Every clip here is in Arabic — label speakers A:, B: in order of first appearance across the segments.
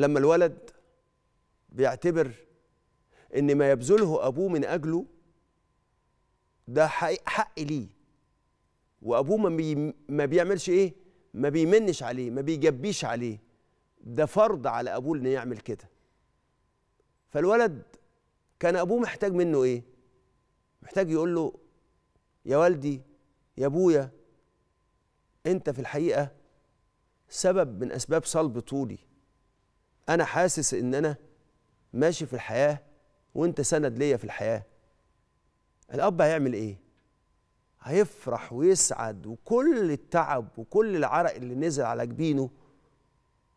A: لما الولد بيعتبر ان ما يبذله ابوه من اجله ده حق ليه وابوه ما, بي ما بيعملش ايه ما بيمنش عليه ما بيجبيش عليه ده فرض على ابوه انه يعمل كده فالولد كان ابوه محتاج منه ايه محتاج يقول له يا والدي يا ابويا انت في الحقيقه سبب من اسباب صلب طولي انا حاسس ان انا ماشي في الحياه وانت سند ليا في الحياه الاب هيعمل ايه هيفرح ويسعد وكل التعب وكل العرق اللي نزل على جبينه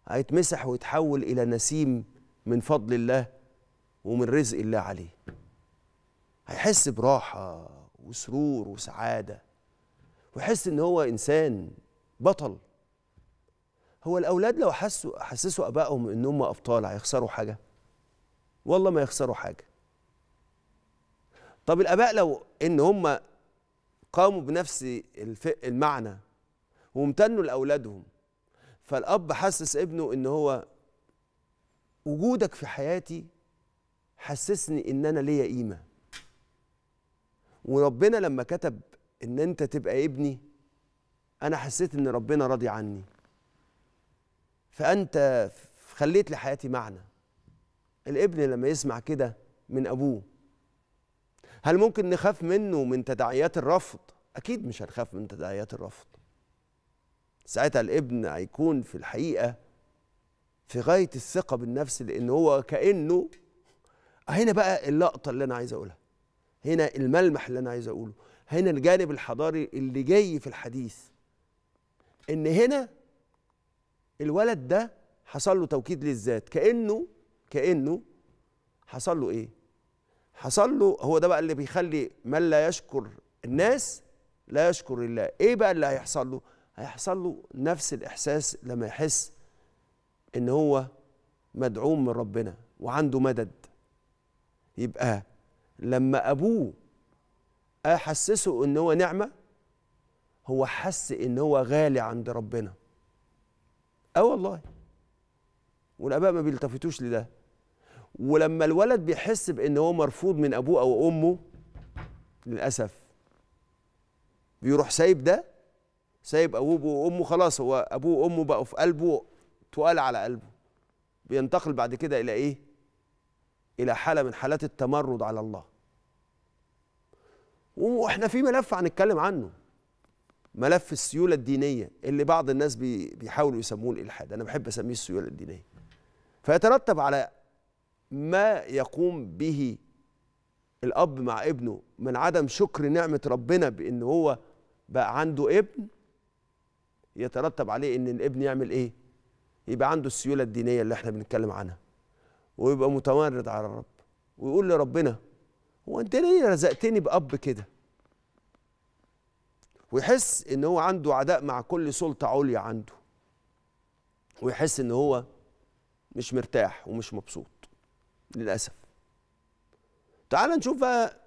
A: هيتمسح ويتحول الى نسيم من فضل الله ومن رزق الله عليه هيحس براحه وسرور وسعاده ويحس ان هو انسان بطل هو الاولاد لو حسوا حسسوا ابائهم ان هم ابطال هيخسروا حاجه والله ما يخسروا حاجه طب الاباء لو ان هم قاموا بنفس المعنى وامتنوا لاولادهم فالاب حسس ابنه ان هو وجودك في حياتي حسسني ان انا ليا قيمه وربنا لما كتب ان انت تبقى ابني انا حسيت ان ربنا راضي عني فأنت خليت لحياتي معنى الابن لما يسمع كده من أبوه هل ممكن نخاف منه من تداعيات الرفض؟ أكيد مش هنخاف من تداعيات الرفض ساعتها الابن هيكون في الحقيقة في غاية الثقة بالنفس لأن هو كأنه هنا بقى اللقطة اللي أنا عايز أقولها هنا الملمح اللي أنا عايز أقوله هنا الجانب الحضاري اللي جاي في الحديث إن هنا الولد ده حصل له توكيد للذات كانه كانه حصل له ايه حصل له هو ده بقى اللي بيخلي من لا يشكر الناس لا يشكر الله ايه بقى اللي هيحصل له هيحصل له نفس الاحساس لما يحس ان هو مدعوم من ربنا وعنده مدد يبقى لما ابوه احسسه ان هو نعمه هو حس ان هو غالي عند ربنا اه والله والاباء ما بيلتفتوش لده ولما الولد بيحس بان هو مرفوض من ابوه او امه للاسف بيروح سايب ده سايب ابوه وامه خلاص هو ابوه وامه بقوا في قلبه تقال على قلبه بينتقل بعد كده الى ايه الى حاله من حالات التمرد على الله واحنا في ملف هنتكلم عنه ملف السيوله الدينيه اللي بعض الناس بيحاولوا يسموه الالحاد انا بحب اسميه السيوله الدينيه فيترتب على ما يقوم به الاب مع ابنه من عدم شكر نعمه ربنا بان هو بقى عنده ابن يترتب عليه ان الابن يعمل ايه يبقى عنده السيوله الدينيه اللي احنا بنتكلم عنها ويبقى متمرد على الرب ويقول لربنا هو انت ليه رزقتني باب كده ويحس ان هو عنده عداء مع كل سلطه عليا عنده ويحس ان هو مش مرتاح ومش مبسوط للاسف تعال نشوف بقى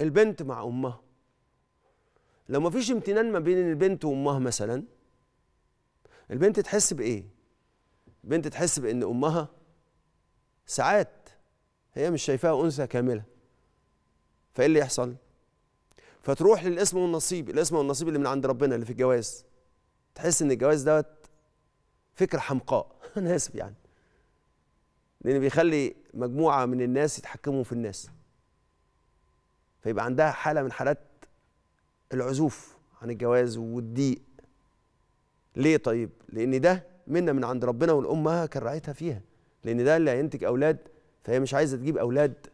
A: البنت مع امها لو مفيش امتنان ما بين البنت وامها مثلا البنت تحس بايه البنت تحس بان امها ساعات هي مش شايفاها انثى كامله فايه اللي يحصل فتروح للاسم والنصيب الاسم والنصيب اللي من عند ربنا اللي في الجواز تحس ان الجواز دوت فكره حمقاء انا اسف يعني لان بيخلي مجموعه من الناس يتحكموا في الناس فيبقى عندها حاله من حالات العزوف عن الجواز والضيق ليه طيب لان ده منا من عند ربنا والامه كان راعيتها فيها لان ده اللي هينتج اولاد فهي مش عايزه تجيب اولاد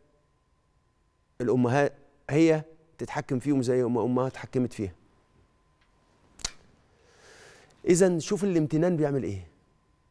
A: الامهات هي تتحكم فيهم زي ما امها اتحكمت فيها اذا شوف الامتنان بيعمل ايه